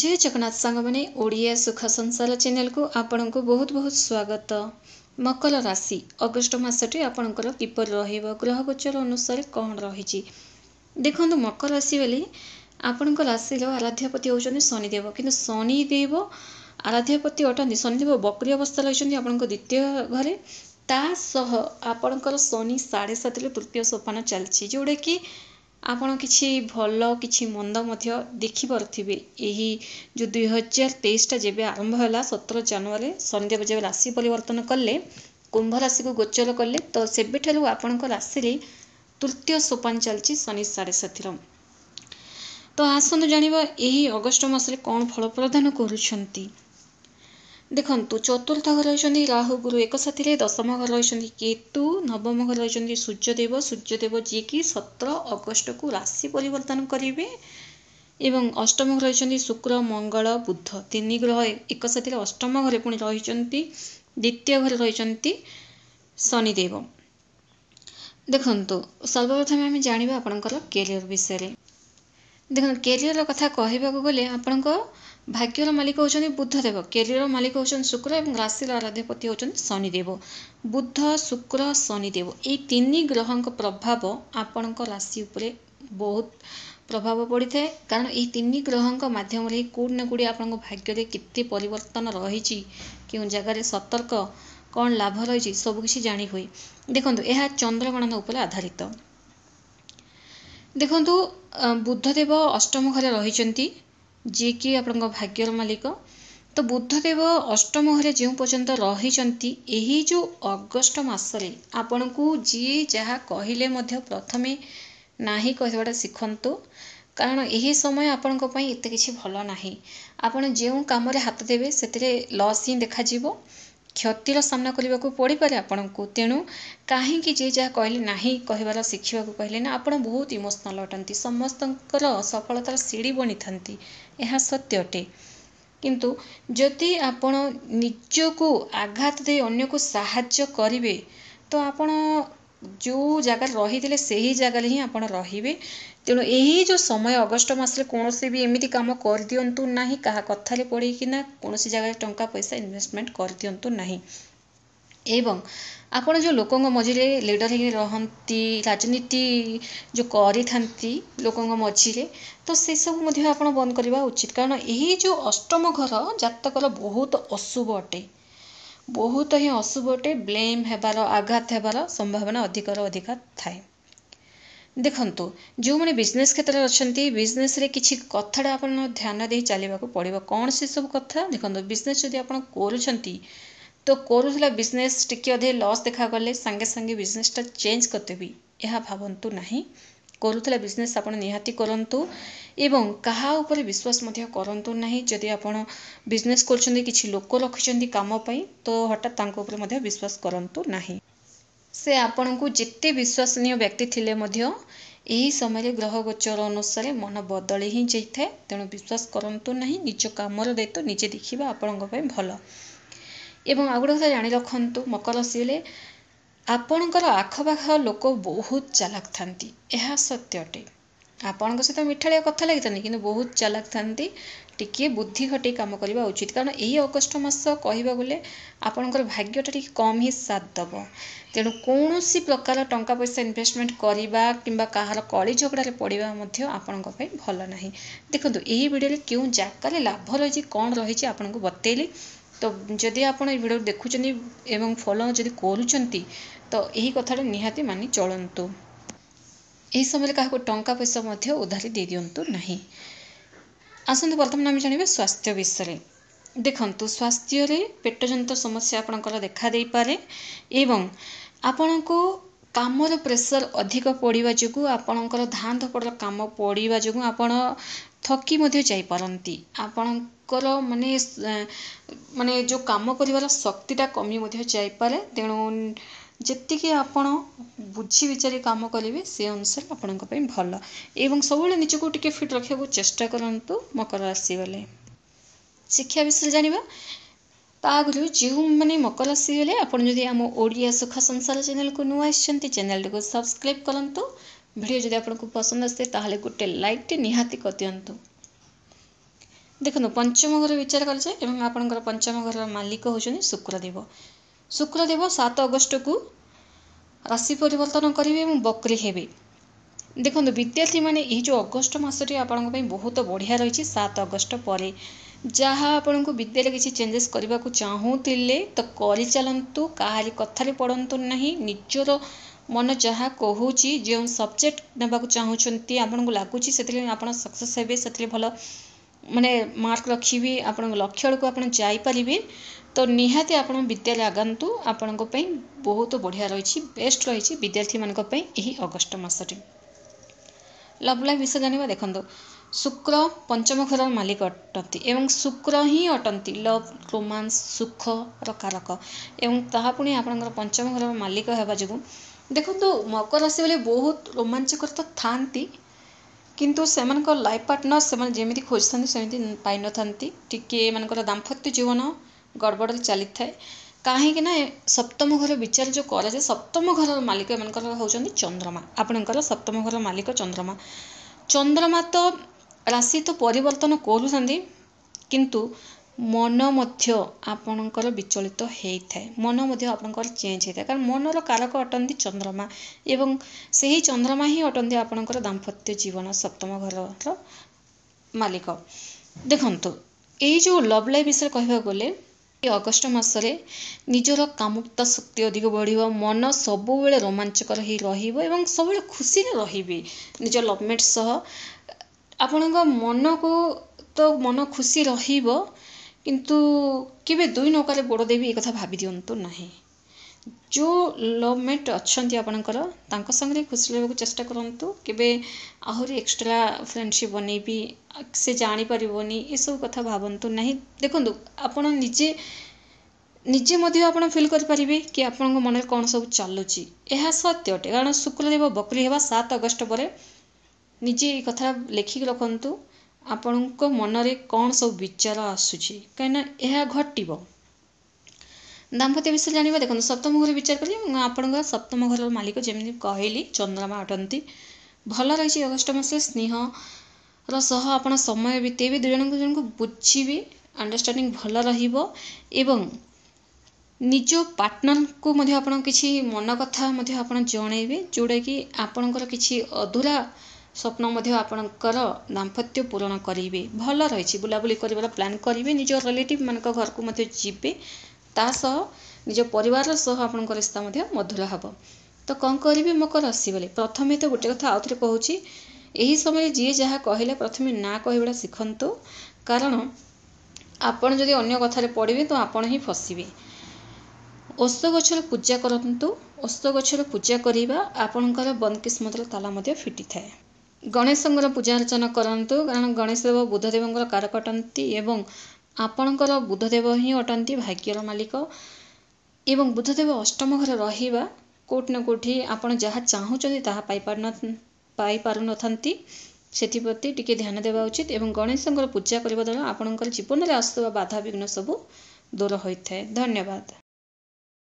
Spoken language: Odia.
ଜୟ ଜଗନ୍ନାଥ ସାଙ୍ଗମାନେ ଓଡ଼ିଆ ସୁଖ ସଂସାର ଚ୍ୟାନେଲକୁ ଆପଣଙ୍କୁ ବହୁତ ବହୁତ ସ୍ୱାଗତ ମକର ରାଶି ଅଗଷ୍ଟ ମାସଟି ଆପଣଙ୍କର କିପରି ରହିବ ଗ୍ରହ ଗୋଚର ଅନୁସାରେ କ'ଣ ରହିଛି ଦେଖନ୍ତୁ ମକର ରାଶି ବୋଲି ଆପଣଙ୍କ ରାଶିର ଆରାଧ୍ୟପତି ହେଉଛନ୍ତି ଶନିଦେବ କିନ୍ତୁ ଶନିଦେବ ଆରାଧ୍ୟପତି ଅଟନ୍ତି ଶନିଦେବ ବକରି ଅବସ୍ଥା ରହିଛନ୍ତି ଆପଣଙ୍କ ଦ୍ୱିତୀୟ ଘରେ ତା ସହ ଆପଣଙ୍କର ଶନି ସାଢ଼େ ସାତରେ ତୃତୀୟ ସୋପାନ ଚାଲିଛି ଯେଉଁଟାକି ଆପଣ କିଛି ଭଲ କିଛି ମନ୍ଦ ମଧ୍ୟ ଦେଖିପାରୁଥିବେ ଏହି ଯେଉଁ ଦୁଇ ହଜାର ତେଇଶଟା ଯେବେ ଆରମ୍ଭ ହେଲା ସତର ଜାନୁଆରୀ ସନ୍ଧ୍ୟା ଯେବେ ରାଶି ପରିବର୍ତ୍ତନ କଲେ କୁମ୍ଭ ରାଶିକୁ ଗୋଚର କଲେ ତ ସେବେଠାରୁ ଆପଣଙ୍କ ରାଶିରେ ତୃତୀୟ ସୋପାନ ଚାଲିଛି ଶନି ସାଢ଼େ ସାତର ତ ଆସନ୍ତୁ ଜାଣିବା ଏହି ଅଗଷ୍ଟ ମାସରେ କ'ଣ ଫଳ ପ୍ରଦାନ କରୁଛନ୍ତି ଦେଖନ୍ତୁ ଚତୁର୍ଥ ଘର ରହିଛନ୍ତି ରାହୁ ଗୁରୁ ଏକ ସାଥିରେ ଦଶମ ଘର ରହିଛନ୍ତି କେତୁ ନବମ ଘର ରହିଛନ୍ତି ସୂର୍ଯ୍ୟଦେବ ସୂର୍ଯ୍ୟଦେବ ଯିଏକି ସତର ଅଗଷ୍ଟକୁ ରାଶି ପରିବର୍ତ୍ତନ କରିବେ ଏବଂ ଅଷ୍ଟମ ଘର ରହିଛନ୍ତି ଶୁକ୍ର ମଙ୍ଗଳ ବୁଦ୍ଧ ତିନି ଗ୍ରହ ଏକ ସାଥିରେ ଅଷ୍ଟମ ଘରେ ପୁଣି ରହିଛନ୍ତି ଦ୍ୱିତୀୟ ଘରେ ରହିଛନ୍ତି ଶନିଦେବ ଦେଖନ୍ତୁ ସର୍ବପ୍ରଥମେ ଆମେ ଜାଣିବା ଆପଣଙ୍କର କ୍ୟାରିୟର ବିଷୟରେ ଦେଖନ୍ତୁ କ୍ୟାରିୟର କଥା କହିବାକୁ ଗଲେ ଆପଣଙ୍କ ଭାଗ୍ୟର ମାଲିକ ହେଉଛନ୍ତି ବୁଦ୍ଧଦେବ କ୍ୟାରିଅର ମାଲିକ ହେଉଛନ୍ତି ଶୁକ୍ର ଏବଂ ରାଶିର ଆରାଧ୍ୟପତି ହେଉଛନ୍ତି ଶନିଦେବ ବୁଦ୍ଧ ଶୁକ୍ର ଶନିଦେବ ଏହି ତିନି ଗ୍ରହଙ୍କ ପ୍ରଭାବ ଆପଣଙ୍କ ରାଶି ଉପରେ ବହୁତ ପ୍ରଭାବ ପଡ଼ିଥାଏ କାରଣ ଏହି ତିନି ଗ୍ରହଙ୍କ ମାଧ୍ୟମରେ କେଉଁଠି ନା କେଉଁଠି ଆପଣଙ୍କ ଭାଗ୍ୟରେ କେତେ ପରିବର୍ତ୍ତନ ରହିଛି କେଉଁ ଜାଗାରେ ସତର୍କ କ'ଣ ଲାଭ ରହିଛି ସବୁକିଛି ଜାଣି ହୁଏ ଦେଖନ୍ତୁ ଏହା ଚନ୍ଦ୍ରଗଣନା ଉପରେ ଆଧାରିତ ଦେଖନ୍ତୁ ବୁଦ୍ଧଦେବ ଅଷ୍ଟମ ଘରେ ରହିଛନ୍ତି ଯିଏକି ଆପଣଙ୍କ ଭାଗ୍ୟର ମାଲିକ ତ ବୁଧଦେବ ଅଷ୍ଟମ ଘରେ ଯେଉଁ ପର୍ଯ୍ୟନ୍ତ ରହିଛନ୍ତି ଏହି ଯେଉଁ ଅଗଷ୍ଟ ମାସରେ ଆପଣଙ୍କୁ ଯିଏ ଯାହା କହିଲେ ମଧ୍ୟ ପ୍ରଥମେ ନାହିଁ କହିବାଟା ଶିଖନ୍ତୁ କାରଣ ଏହି ସମୟ ଆପଣଙ୍କ ପାଇଁ ଏତେ କିଛି ଭଲ ନାହିଁ ଆପଣ ଯେଉଁ କାମରେ ହାତ ଦେବେ ସେଥିରେ ଲସ୍ ହିଁ ଦେଖାଯିବ କ୍ଷତିର ସାମ୍ନା କରିବାକୁ ପଡ଼ିପାରେ ଆପଣଙ୍କୁ ତେଣୁ କାହିଁକି ଯିଏ ଯାହା କହିଲେ ନାହିଁ କହିବାର ଶିଖିବାକୁ କହିଲେ ନା ଆପଣ ବହୁତ ଇମୋସନାଲ୍ ଅଟନ୍ତି ସମସ୍ତଙ୍କର ସଫଳତାର ସିଡ଼ି ବଣିଥାନ୍ତି ଏହା ସତ୍ୟ ଅଟେ କିନ୍ତୁ ଯଦି ଆପଣ ନିଜକୁ ଆଘାତ ଦେଇ ଅନ୍ୟକୁ ସାହାଯ୍ୟ କରିବେ ତ ଆପଣ ଯେଉଁ ଜାଗାରେ ରହିଥିଲେ ସେହି ଜାଗାରେ ହିଁ ଆପଣ ରହିବେ ତେଣୁ ଏହି ଯେଉଁ ସମୟ ଅଗଷ୍ଟ ମାସରେ କୌଣସି ବି ଏମିତି କାମ କରିଦିଅନ୍ତୁ ନାହିଁ କାହା କଥାରେ ପଡ଼ିକିନା କୌଣସି ଜାଗାରେ ଟଙ୍କା ପଇସା ଇନଭେଷ୍ଟମେଣ୍ଟ କରିଦିଅନ୍ତୁ ନାହିଁ ଏବଂ ଆପଣ ଯେଉଁ ଲୋକଙ୍କ ମଝିରେ ଲିଡ଼ର ହେଇକି ରହନ୍ତି ରାଜନୀତି ଯେଉଁ କରିଥାନ୍ତି ଲୋକଙ୍କ ମଝିରେ ତ ସେସବୁ ମଧ୍ୟ ଆପଣ ବନ୍ଦ କରିବା ଉଚିତ କାରଣ ଏହି ଯେଉଁ ଅଷ୍ଟମ ଘର ଜାତକର ବହୁତ ଅଶୁଭ ଅଟେ ବହୁତ ହିଁ ଅଶୁଭ ଅଟେ ବ୍ଲେମ୍ ହେବାର ଆଘାତ ହେବାର ସମ୍ଭାବନା ଅଧିକରୁ ଅଧିକ ଥାଏ ଦେଖନ୍ତୁ ଯେଉଁମାନେ ବିଜନେସ୍ କ୍ଷେତ୍ରରେ ଅଛନ୍ତି ବିଜନେସ୍ରେ କିଛି କଥାଟା ଆପଣ ଧ୍ୟାନ ଦେଇ ଚାଲିବାକୁ ପଡ଼ିବ କ'ଣ ସେସବୁ କଥା ଦେଖନ୍ତୁ ବିଜନେସ୍ ଯଦି ଆପଣ କରୁଛନ୍ତି ତ କରୁଥିଲା ବିଜନେସ୍ ଟିକିଏ ଅଧିକ ଲସ୍ ଦେଖାଗଲେ ସାଙ୍ଗେ ସାଙ୍ଗେ ବିଜନେସ୍ଟା ଚେଞ୍ଜ କରିଦେବି ଏହା ଭାବନ୍ତୁ ନାହିଁ କରୁଥିଲା ବିଜନେସ୍ ଆପଣ ନିହାତି କରନ୍ତୁ ଏବଂ କାହା ଉପରେ ବିଶ୍ୱାସ ମଧ୍ୟ କରନ୍ତୁ ନାହିଁ ଯଦି ଆପଣ ବିଜନେସ୍ କରୁଛନ୍ତି କିଛି ଲୋକ ରଖିଛନ୍ତି କାମ ପାଇଁ ତ ହଠାତ୍ ତାଙ୍କ ଉପରେ ମଧ୍ୟ ବିଶ୍ୱାସ କରନ୍ତୁ ନାହିଁ ସେ ଆପଣଙ୍କୁ ଯେତେ ବିଶ୍ୱସନୀୟ ବ୍ୟକ୍ତି ଥିଲେ ମଧ୍ୟ ଏହି ସମୟରେ ଗ୍ରହ ଗୋଚର ଅନୁସାରେ ମନ ବଦଳି ହିଁ ଯାଇଥାଏ ତେଣୁ ବିଶ୍ୱାସ କରନ୍ତୁ ନାହିଁ ନିଜ କାମର ଦାୟିତ୍ୱ ନିଜେ ଦେଖିବା ଆପଣଙ୍କ ପାଇଁ ଭଲ ଏବଂ ଆଉ ଗୋଟେ କଥା ଜାଣି ରଖନ୍ତୁ ମକର ରସିଲେ ଆପଣଙ୍କର ଆଖପାଖ ଲୋକ ବହୁତ ଚାଲାକ୍ ଥାନ୍ତି ଏହା ସତ୍ୟ ଅଟେ ଆପଣଙ୍କ ସହିତ ମିଠାଳିଆ କଥା ଲାଗିଥାନ୍ତି କିନ୍ତୁ ବହୁତ ଚାଲାକ୍ ଥାନ୍ତି ଟିକିଏ ବୁଦ୍ଧି ଘଟେଇ କାମ କରିବା ଉଚିତ କାରଣ ଏହି ଅଗଷ୍ଟ ମାସ କହିବାକୁ ଗଲେ ଆପଣଙ୍କର ଭାଗ୍ୟଟା ଟିକିଏ କମ୍ ହିଁ ସାଥ୍ ଦେବ ତେଣୁ କୌଣସି ପ୍ରକାର ଟଙ୍କା ପଇସା ଇନଭେଷ୍ଟମେଣ୍ଟ କରିବା କିମ୍ବା କାହାର କଳି ଝଗଡ଼ାରେ ପଡ଼ିବା ମଧ୍ୟ ଆପଣଙ୍କ ପାଇଁ ଭଲ ନାହିଁ ଦେଖନ୍ତୁ ଏହି ଭିଡ଼ିଓରେ କେଉଁ ଜାଗାରେ ଲାଭ ରହିଛି କ'ଣ ରହିଛି ଆପଣଙ୍କୁ ବତେଇଲି ତ ଯଦି ଆପଣ ଏ ଭିଡ଼ିଓ ଦେଖୁଛନ୍ତି ଏବଂ ଫଲୋ ଯଦି କରୁଛନ୍ତି ତ ଏହି କଥାଟା ନିହାତି ମାନି ଚଳନ୍ତୁ ଏହି ସମୟରେ କାହାକୁ ଟଙ୍କା ପଇସା ମଧ୍ୟ ଉଧାରି ଦେଇ ଦିଅନ୍ତୁ ନାହିଁ ଆସନ୍ତୁ ବର୍ତ୍ତମାନ ଆମେ ଜାଣିବା ସ୍ୱାସ୍ଥ୍ୟ ବିଷୟରେ ଦେଖନ୍ତୁ ସ୍ୱାସ୍ଥ୍ୟରେ ପେଟ ଜନିତ ସମସ୍ୟା ଆପଣଙ୍କର ଦେଖାଦେଇପାରେ ଏବଂ ଆପଣଙ୍କୁ କାମର ପ୍ରେସର ଅଧିକ ପଡ଼ିବା ଯୋଗୁଁ ଆପଣଙ୍କର ଧାଁ ଧପଡ଼ କାମ ପଡ଼ିବା ଯୋଗୁଁ ଆପଣ ଥକି ମଧ୍ୟ ଯାଇପାରନ୍ତି ଆପଣଙ୍କର ମାନେ ମାନେ ଯେଉଁ କାମ କରିବାର ଶକ୍ତିଟା କମି ମଧ୍ୟ ଯାଇପାରେ ତେଣୁ ଯେତିକି ଆପଣ ବୁଝି ବିଚାରି କାମ କରିବେ ସେ ଅନୁସାରେ ଆପଣଙ୍କ ପାଇଁ ଭଲ ଏବଂ ସବୁବେଳେ ନିଜକୁ ଟିକେ ଫିଟ୍ ରଖିବାକୁ ଚେଷ୍ଟା କରନ୍ତୁ ମକର ରାଶି ବାଲେ ଶିକ୍ଷା ବିଷୟରେ ଜାଣିବା ତା ଆଗରୁ ଯେଉଁମାନେ ମକର ରାଶି ହେଲେ ଆପଣ ଯଦି ଆମ ଓଡ଼ିଆ ସୁଖା ସଂସାର ଚ୍ୟାନେଲକୁ ନୂଆ ଆସିଛନ୍ତି ଚ୍ୟାନେଲ୍ଟିକୁ ସବସ୍କ୍ରାଇବ୍ କରନ୍ତୁ ଭିଡ଼ିଓ ଯଦି ଆପଣଙ୍କୁ ପସନ୍ଦ ଆସେ ତାହେଲେ ଗୋଟେ ଲାଇକ୍ଟେ ନିହାତି କରିଦିଅନ୍ତୁ ଦେଖନ୍ତୁ ପଞ୍ଚମ ଘର ବିଚାର କରାଯାଏ ଏବଂ ଆପଣଙ୍କର ପଞ୍ଚମ ଘରର ମାଲିକ ହେଉଛନ୍ତି ଶୁକ୍ରଦେବ ଶୁକ୍ରଦେବ ସାତ ଅଗଷ୍ଟକୁ ରାଶି ପରିବର୍ତ୍ତନ କରିବେ ଏବଂ ବକ୍ରି ହେବେ ଦେଖନ୍ତୁ ବିଦ୍ୟାର୍ଥୀମାନେ ଏହି ଯେଉଁ ଅଗଷ୍ଟ ମାସଟି ଆପଣଙ୍କ ପାଇଁ ବହୁତ ବଢ଼ିଆ ରହିଛି ସାତ ଅଗଷ୍ଟ ପରେ ଯାହା ଆପଣଙ୍କୁ ବିଦ୍ୟାରେ କିଛି ଚେଞ୍ଜେସ୍ କରିବାକୁ ଚାହୁଁଥିଲେ ତ କରିଚାଲନ୍ତୁ କାହାରି କଥାରେ ପଡ଼ନ୍ତୁ ନାହିଁ ନିଜର ମନ ଯାହା କହୁଛି ଯେଉଁ ସବଜେକ୍ଟ ନେବାକୁ ଚାହୁଁଛନ୍ତି ଆପଣଙ୍କୁ ଲାଗୁଛି ସେଥିରେ ଆପଣ ସକ୍ସେସ୍ ହେବେ ସେଥିରେ ଭଲ ମାନେ ମାର୍କ ରଖିବି ଆପଣଙ୍କ ଲକ୍ଷ୍ୟ ଆଡ଼କୁ ଆପଣ ଯାଇପାରିବେ ତ ନିହାତି ଆପଣ ବିଦ୍ୟାଳୟ ଆଗାନ୍ତୁ ଆପଣଙ୍କ ପାଇଁ ବହୁତ ବଢ଼ିଆ ରହିଛି ବେଷ୍ଟ ରହିଛି ବିଦ୍ୟାର୍ଥୀମାନଙ୍କ ପାଇଁ ଏହି ଅଗଷ୍ଟ ମାସଟି ଲଭ୍ ଲାଇଫ୍ ବିଷୟ ଜାଣିବା ଦେଖନ୍ତୁ ଶୁକ୍ର ପଞ୍ଚମ ଘରର ମାଲିକ ଅଟନ୍ତି ଏବଂ ଶୁକ୍ର ହିଁ ଅଟନ୍ତି ଲଭ୍ ରୋମାନ୍ସ ସୁଖର କାରକ ଏବଂ ତାହା ପୁଣି ଆପଣଙ୍କର ପଞ୍ଚମ ଘରର ମାଲିକ ହେବା ଯୋଗୁଁ ଦେଖନ୍ତୁ ମକର ରାଶି ବୋଲି ବହୁତ ରୋମାଞ୍ଚକର ତ ଥାଆନ୍ତି କିନ୍ତୁ ସେମାନଙ୍କ ଲାଇଫ୍ ପାର୍ଟନର୍ ସେମାନେ ଯେମିତି ଖୋଜିଥାନ୍ତି ସେମିତି ପାଇନଥାନ୍ତି ଟିକିଏ ଏମାନଙ୍କର ଦାମ୍ପତ୍ୟ ଜୀବନ ଗଡ଼ବଡ଼ରେ ଚାଲିଥାଏ କାହିଁକି ନା ସପ୍ତମ ଘର ବିଚାର ଯେଉଁ କରାଯାଏ ସପ୍ତମ ଘରର ମାଲିକ ଏମାନଙ୍କର ହେଉଛନ୍ତି ଚନ୍ଦ୍ରମା ଆପଣଙ୍କର ସପ୍ତମ ଘରର ମାଲିକ ଚନ୍ଦ୍ରମା ଚନ୍ଦ୍ରମା ତ ରାଶି ତ ପରିବର୍ତ୍ତନ କରୁଥାନ୍ତି କିନ୍ତୁ ମନ ମଧ୍ୟ ଆପଣଙ୍କର ବିଚଳିତ ହେଇଥାଏ ମନ ମଧ୍ୟ ଆପଣଙ୍କର ଚେଞ୍ଜ ହେଇଥାଏ କାରଣ ମନର କାରକ ଅଟନ୍ତି ଚନ୍ଦ୍ରମା ଏବଂ ସେହି ଚନ୍ଦ୍ରମା ହିଁ ଅଟନ୍ତି ଆପଣଙ୍କର ଦାମ୍ପତ୍ୟ ଜୀବନ ସପ୍ତମ ଘରର ମାଲିକ ଦେଖନ୍ତୁ ଏଇ ଯେଉଁ ଲଭ୍ ଲାଇଫ୍ ବିଷୟରେ କହିବାକୁ ଗଲେ ଅଗଷ୍ଟ ମାସରେ ନିଜର କାମୁକ୍ତା ଶକ୍ତି ଅଧିକ ବଢ଼ିବ ମନ ସବୁବେଳେ ରୋମାଞ୍ଚକର ହେଇ ରହିବ ଏବଂ ସବୁବେଳେ ଖୁସିରେ ରହିବେ ନିଜ ଲଭମେଟ୍ ସହ ଆପଣଙ୍କ ମନକୁ ତ ମନ ଖୁସି ରହିବ କିନ୍ତୁ କେବେ ଦୁଇ ନୌକାରେ ଗୋଡ଼ ଦେବି ଏ କଥା ଭାବି ଦିଅନ୍ତୁ ନାହିଁ ଯେଉଁ ଲଭ୍ମେଟ୍ ଅଛନ୍ତି ଆପଣଙ୍କର ତାଙ୍କ ସାଙ୍ଗରେ ଖୁସି ରହିବାକୁ ଚେଷ୍ଟା କରନ୍ତୁ କେବେ ଆହୁରି ଏକ୍ସଟ୍ରା ଫ୍ରେଣ୍ଡସିପ୍ ବନେଇବି ସେ ଜାଣିପାରିବନି ଏସବୁ କଥା ଭାବନ୍ତୁ ନାହିଁ ଦେଖନ୍ତୁ ଆପଣ ନିଜେ ନିଜେ ମଧ୍ୟ ଆପଣ ଫିଲ୍ କରିପାରିବେ କି ଆପଣଙ୍କ ମନରେ କ'ଣ ସବୁ ଚାଲୁଛି ଏହା ସତ୍ୟ ଅଟେ କାରଣ ଶୁକ୍ରଦେବ ବକ୍ରି ହେବା ସାତ ଅଗଷ୍ଟ ପରେ ନିଜେ ଏଇ କଥା ଲେଖିକି ରଖନ୍ତୁ ଆପଣଙ୍କ ମନରେ କ'ଣ ସବୁ ବିଚାର ଆସୁଛି କାହିଁକିନା ଏହା ଘଟିବ ଦାମ୍ପତ୍ୟ ବିଷୟରେ ଜାଣିବା ଦେଖନ୍ତୁ ସପ୍ତମ ଘରେ ବିଚାର କଲି ମୁଁ ଆପଣଙ୍କ ସପ୍ତମ ଘରର ମାଲିକ ଯେମିତି କହିଲି ଚନ୍ଦ୍ରମା ଅଟନ୍ତି ଭଲ ରହିଛି ଅଗଷ୍ଟ ମାସରେ ସ୍ନେହର ସହ ଆପଣ ସମୟ ବିତେଇବେ ଦୁଇ ଜଣଙ୍କୁ ବୁଝିବେ ଅଣ୍ଡରଷ୍ଟାଣ୍ଡିଂ ଭଲ ରହିବ ଏବଂ ନିଜ ପାର୍ଟନରଙ୍କୁ ମଧ୍ୟ ଆପଣ କିଛି ମନ କଥା ମଧ୍ୟ ଆପଣ ଜଣେଇବେ ଯେଉଁଟାକି ଆପଣଙ୍କର କିଛି ଅଧୁରା ସ୍ୱପ୍ନ ମଧ୍ୟ ଆପଣଙ୍କର ଦାମ୍ପତ୍ୟ ପୂରଣ କରିବେ ଭଲ ରହିଛି ବୁଲାବୁଲି କରିବାର ପ୍ଲାନ୍ କରିବେ ନିଜ ରିଲେଟିଭ୍ ମାନଙ୍କ ଘରକୁ ମଧ୍ୟ ଯିବେ ତା ସହ ନିଜ ପରିବାର ସହ ଆପଣଙ୍କ ରିସ୍ତା ମଧ୍ୟ ମଧୁର ହେବ ତ କ'ଣ କରିବି ମୋ କର ଆସିଗଲେ ପ୍ରଥମେ ତ ଗୋଟେ କଥା ଆଉଥରେ କହୁଛି ଏହି ସମୟରେ ଯିଏ ଯାହା କହିଲେ ପ୍ରଥମେ ନା କହିବାଟା ଶିଖନ୍ତୁ କାରଣ ଆପଣ ଯଦି ଅନ୍ୟ କଥାରେ ପଡ଼ିବେ ତ ଆପଣ ହିଁ ଫସିବେ ଓସ ଗଛର ପୂଜା କରନ୍ତୁ ଓସ ଗଛର ପୂଜା କରିବା ଆପଣଙ୍କର ବନ୍ଦ କିସ୍ମତର ତାଲା ମଧ୍ୟ ଫିଟିଥାଏ ଗଣେଶଙ୍କର ପୂଜା ଅର୍ଚ୍ଚନା କରନ୍ତୁ କାରଣ ଗଣେଶ ଦେବ ବୁଦ୍ଧଦେବଙ୍କର କାରକଟନ୍ତି ଏବଂ ଆପଣଙ୍କର ବୁଧଦେବ ହିଁ ଅଟନ୍ତି ଭାଗ୍ୟର ମାଲିକ ଏବଂ ବୁଧଦେବ ଅଷ୍ଟମ ଘରେ ରହିବା କେଉଁଠି ନା କେଉଁଠି ଆପଣ ଯାହା ଚାହୁଁଛନ୍ତି ତାହା ପାଇପାରୁନ ପାଇପାରୁନଥାନ୍ତି ସେଥିପ୍ରତି ଟିକେ ଧ୍ୟାନ ଦେବା ଉଚିତ ଏବଂ ଗଣେଶଙ୍କର ପୂଜା କରିବା ଦ୍ୱାରା ଆପଣଙ୍କର ଜୀବନରେ ଆସୁଥିବା ବାଧାବିଘ୍ନ ସବୁ ଦୂର ହୋଇଥାଏ ଧନ୍ୟବାଦ